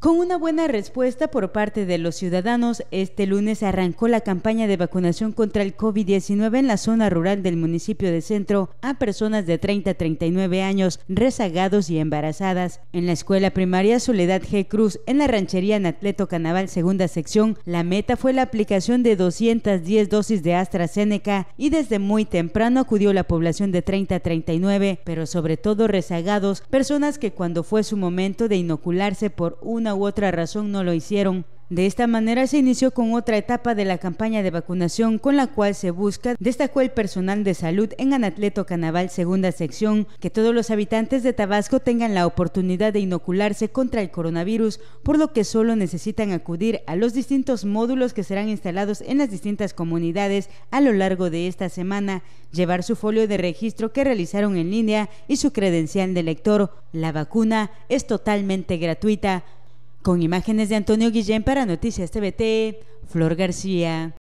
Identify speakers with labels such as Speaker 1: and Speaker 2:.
Speaker 1: Con una buena respuesta por parte de los ciudadanos, este lunes arrancó la campaña de vacunación contra el COVID-19 en la zona rural del municipio de Centro a personas de 30 a 39 años, rezagados y embarazadas. En la escuela primaria Soledad G. Cruz, en la ranchería Atleto Canaval, segunda sección, la meta fue la aplicación de 210 dosis de AstraZeneca y desde muy temprano acudió la población de 30 a 39, pero sobre todo rezagados, personas que cuando fue su momento de inocularse por una u otra razón no lo hicieron. De esta manera se inició con otra etapa de la campaña de vacunación con la cual se busca, destacó el personal de salud en Anatleto Canaval Segunda Sección, que todos los habitantes de Tabasco tengan la oportunidad de inocularse contra el coronavirus, por lo que solo necesitan acudir a los distintos módulos que serán instalados en las distintas comunidades a lo largo de esta semana, llevar su folio de registro que realizaron en línea y su credencial de lector. La vacuna es totalmente gratuita. Con imágenes de Antonio Guillén para Noticias TVT, Flor García.